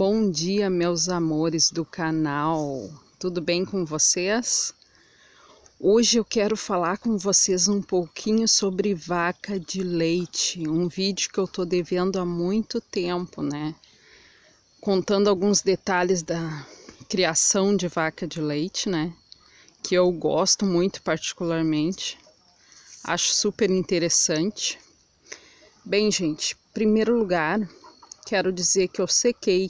Bom dia, meus amores do canal. Tudo bem com vocês? Hoje eu quero falar com vocês um pouquinho sobre vaca de leite, um vídeo que eu tô devendo há muito tempo, né? Contando alguns detalhes da criação de vaca de leite, né? Que eu gosto muito particularmente. Acho super interessante. Bem, gente, primeiro lugar, quero dizer que eu sequei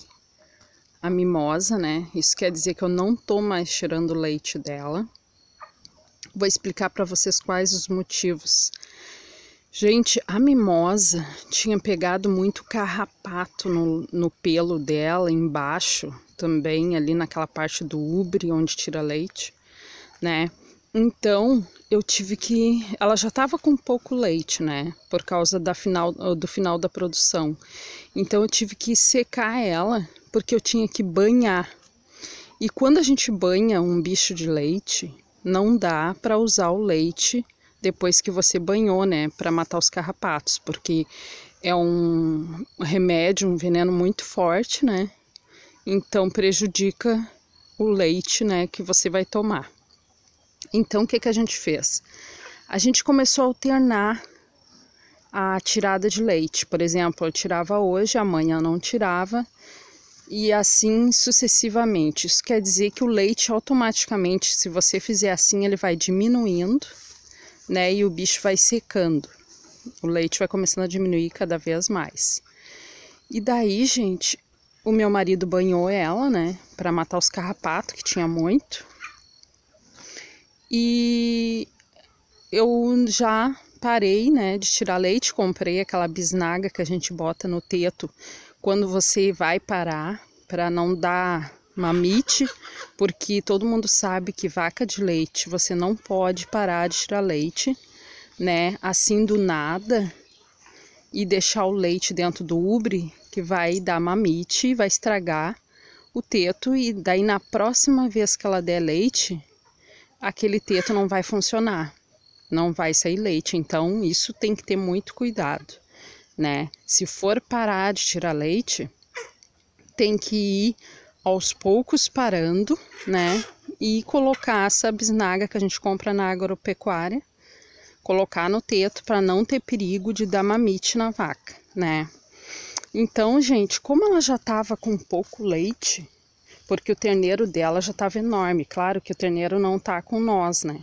a mimosa, né? Isso quer dizer que eu não tô mais tirando leite dela. Vou explicar para vocês quais os motivos. Gente, a mimosa tinha pegado muito carrapato no, no pelo dela, embaixo também, ali naquela parte do ubre onde tira leite, né? Então, eu tive que. Ela já estava com pouco leite, né? Por causa da final, do final da produção. Então, eu tive que secar ela porque eu tinha que banhar. E quando a gente banha um bicho de leite, não dá para usar o leite depois que você banhou, né, para matar os carrapatos, porque é um remédio, um veneno muito forte, né? Então prejudica o leite, né, que você vai tomar. Então o que que a gente fez? A gente começou a alternar a tirada de leite. Por exemplo, eu tirava hoje, amanhã não tirava e assim sucessivamente. Isso quer dizer que o leite automaticamente, se você fizer assim, ele vai diminuindo, né? E o bicho vai secando. O leite vai começando a diminuir cada vez mais. E daí, gente, o meu marido banhou ela, né, para matar os carrapatos que tinha muito. E eu já parei, né, de tirar leite, comprei aquela bisnaga que a gente bota no teto quando você vai parar para não dar mamite, porque todo mundo sabe que vaca de leite você não pode parar de tirar leite, né? Assim do nada e deixar o leite dentro do ubre, que vai dar mamite, vai estragar o teto e daí na próxima vez que ela der leite, aquele teto não vai funcionar, não vai sair leite. Então isso tem que ter muito cuidado né? Se for parar de tirar leite, tem que ir aos poucos parando, né? E colocar essa bisnaga que a gente compra na agropecuária, colocar no teto para não ter perigo de dar mamite na vaca, né? Então, gente, como ela já estava com pouco leite, porque o terneiro dela já estava enorme, claro que o terneiro não tá com nós, né?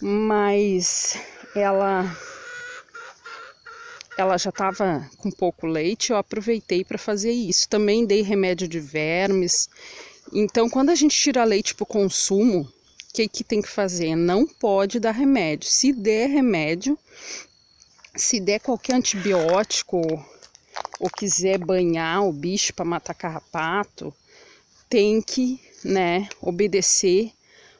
Mas ela ela já estava com pouco leite, eu aproveitei para fazer isso. Também dei remédio de vermes. Então, quando a gente tira leite para o consumo, o que, que tem que fazer? Não pode dar remédio. Se der remédio, se der qualquer antibiótico ou quiser banhar o bicho para matar carrapato, tem que né, obedecer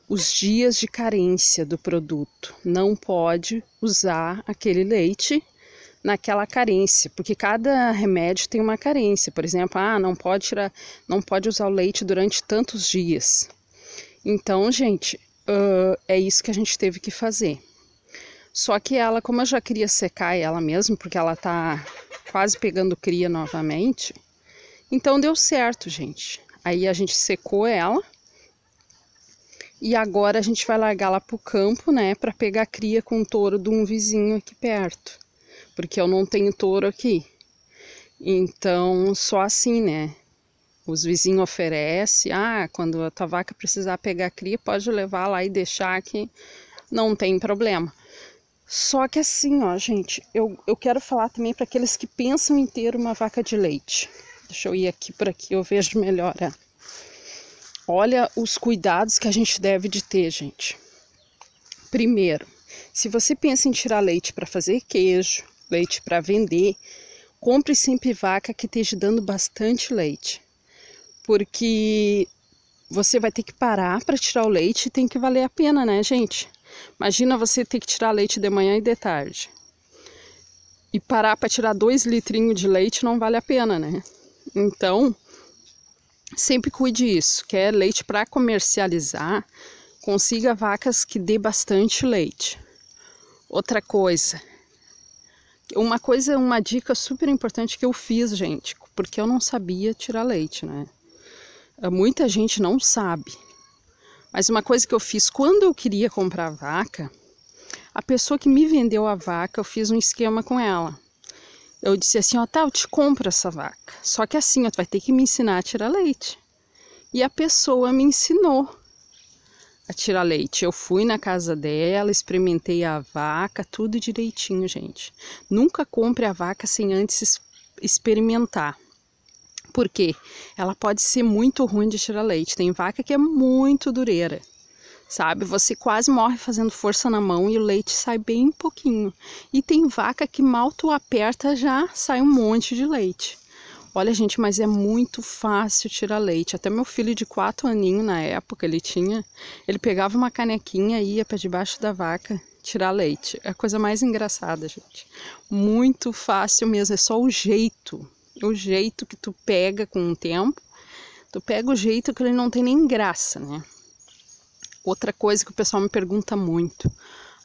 os dias de carência do produto. Não pode usar aquele leite naquela carência, porque cada remédio tem uma carência. Por exemplo, ah, não pode tirar, não pode usar o leite durante tantos dias. Então, gente, uh, é isso que a gente teve que fazer. Só que ela, como eu já queria secar ela mesmo, porque ela tá quase pegando cria novamente, então deu certo, gente. Aí a gente secou ela. E agora a gente vai largar lá pro campo, né, para pegar cria com o touro de um vizinho aqui perto porque eu não tenho touro aqui. Então, só assim, né? Os vizinhos oferecem, ah, quando a tua vaca precisar pegar cria, pode levar lá e deixar que não tem problema. Só que assim, ó, gente, eu, eu quero falar também para aqueles que pensam em ter uma vaca de leite. Deixa eu ir aqui por aqui, eu vejo melhor. É. Olha os cuidados que a gente deve de ter, gente. Primeiro, se você pensa em tirar leite para fazer queijo, leite para vender, compre sempre vaca que esteja dando bastante leite, porque você vai ter que parar para tirar o leite e tem que valer a pena, né, gente? Imagina você ter que tirar leite de manhã e de tarde. E parar para tirar dois litrinhos de leite não vale a pena, né? Então, sempre cuide isso. Quer é leite para comercializar, consiga vacas que dê bastante leite. Outra coisa, uma coisa, uma dica super importante que eu fiz, gente, porque eu não sabia tirar leite, né? Ah, muita gente não sabe. Mas uma coisa que eu fiz quando eu queria comprar vaca, a pessoa que me vendeu a vaca, eu fiz um esquema com ela. Eu disse assim, ó, tá, eu te compro essa vaca. Só que assim, ó, tu vai ter que me ensinar a tirar leite. E a pessoa me ensinou a tirar leite. Eu fui na casa dela, experimentei a vaca, tudo direitinho, gente. Nunca compre a vaca sem antes experimentar. Porque ela pode ser muito ruim de tirar leite. Tem vaca que é muito dureira sabe? Você quase morre fazendo força na mão e o leite sai bem pouquinho. E tem vaca que mal tu aperta já sai um monte de leite. Olha, gente, mas é muito fácil tirar leite. Até meu filho de quatro aninhos na época, ele tinha, ele pegava uma canequinha e ia para debaixo da vaca tirar leite. É a coisa mais engraçada, gente. Muito fácil mesmo, é só o jeito. É o jeito que tu pega com o tempo. Tu pega o jeito que ele não tem nem graça, né? Outra coisa que o pessoal me pergunta muito.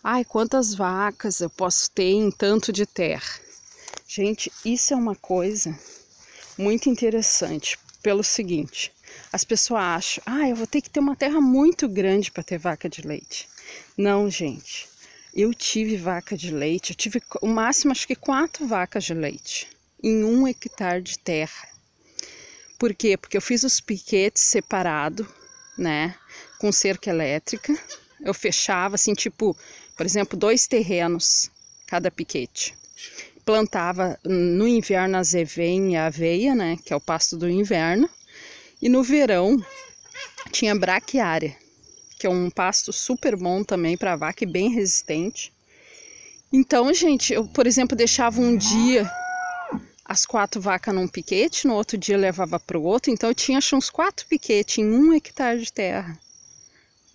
Ai, quantas vacas eu posso ter em tanto de terra? Gente, isso é uma coisa muito interessante pelo seguinte: as pessoas acham, ah, eu vou ter que ter uma terra muito grande para ter vaca de leite. Não, gente. Eu tive vaca de leite, eu tive o máximo acho que quatro vacas de leite em um hectare de terra. Por quê? Porque eu fiz os piquetes separado, né, com cerca elétrica. Eu fechava assim, tipo, por exemplo, dois terrenos cada piquete plantava no inverno a zevém e aveia, né, que é o pasto do inverno, e no verão tinha braquiária, que é um pasto super bom também para vaca e bem resistente. Então, gente, eu, por exemplo, deixava um dia as quatro vacas num piquete, no outro dia levava para o outro, então eu tinha acho, uns quatro piquetes em um hectare de terra.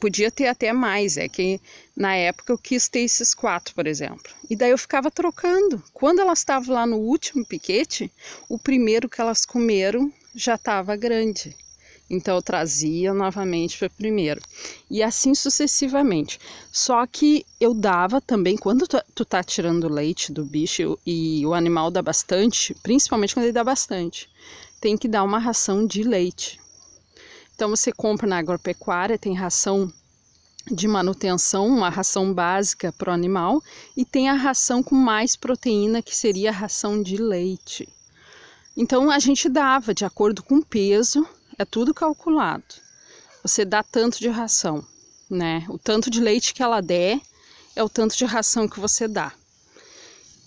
Podia ter até mais, é que na época eu quis ter esses quatro, por exemplo. E daí eu ficava trocando. Quando elas estavam lá no último piquete, o primeiro que elas comeram já estava grande. Então eu trazia novamente para o primeiro. E assim sucessivamente. Só que eu dava também, quando tu, tu tá tirando leite do bicho e o animal dá bastante, principalmente quando ele dá bastante, tem que dar uma ração de leite. Então você compra na agropecuária, tem ração de manutenção, uma ração básica para o animal, e tem a ração com mais proteína, que seria a ração de leite. Então a gente dava de acordo com o peso, é tudo calculado. Você dá tanto de ração, né? O tanto de leite que ela der é o tanto de ração que você dá.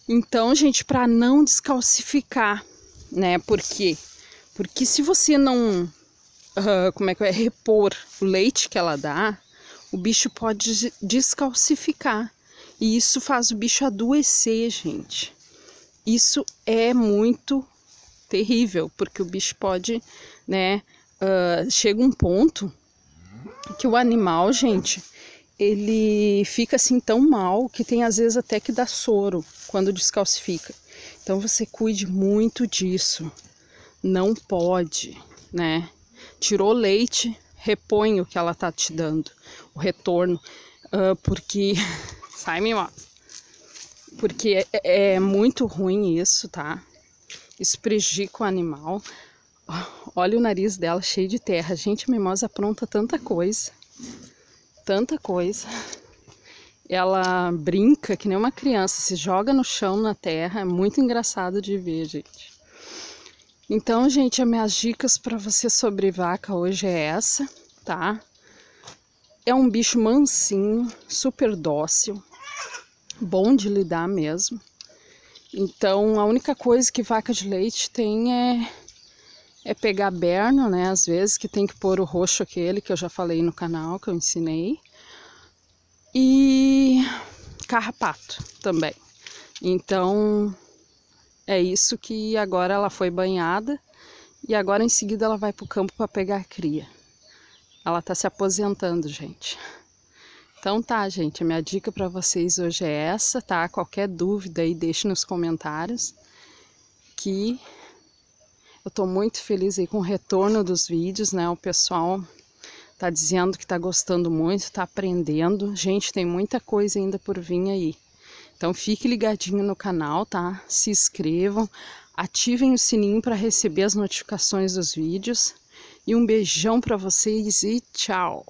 Então, gente, para não descalcificar, né? Porque porque se você não uh, como é que é, repor o leite que ela dá, o bicho pode descalcificar. E isso faz o bicho adoecer, gente. Isso é muito terrível, porque o bicho pode, né? Uh, chega um ponto que o animal, gente, ele fica assim tão mal que tem às vezes até que dá soro quando descalcifica. Então você cuide muito disso. Não pode, né? tirou leite, repõe o que ela tá te dando, o retorno, uh, porque sai mimosa, porque é, é, é, muito ruim isso, tá? Isso prejudica o animal. Olha o nariz dela cheio de terra. Gente, a mimosa apronta tanta coisa, tanta coisa. Ela brinca que nem uma criança, se joga no chão, na terra. É muito engraçado de ver, gente. Então, gente, as minhas dicas para você sobre vaca hoje é essa, tá? É um bicho mansinho, super dócil, bom de lidar mesmo. Então, a única coisa que vaca de leite tem é, é pegar berno, né? Às vezes que tem que pôr o roxo aquele que eu já falei no canal, que eu ensinei. E carrapato também. Então, é isso que agora ela foi banhada e agora em seguida ela vai para o campo para pegar cria. Ela está se aposentando, gente. Então tá, gente, a minha dica para vocês hoje é essa, tá? Qualquer dúvida aí, deixe nos comentários que eu tô muito feliz aí com o retorno dos vídeos, né? O pessoal tá dizendo que tá gostando muito, tá aprendendo. Gente, tem muita coisa ainda por vir aí. Então fique ligadinho no canal, tá? Se inscrevam, ativem o sininho para receber as notificações dos vídeos. E um beijão para vocês e tchau!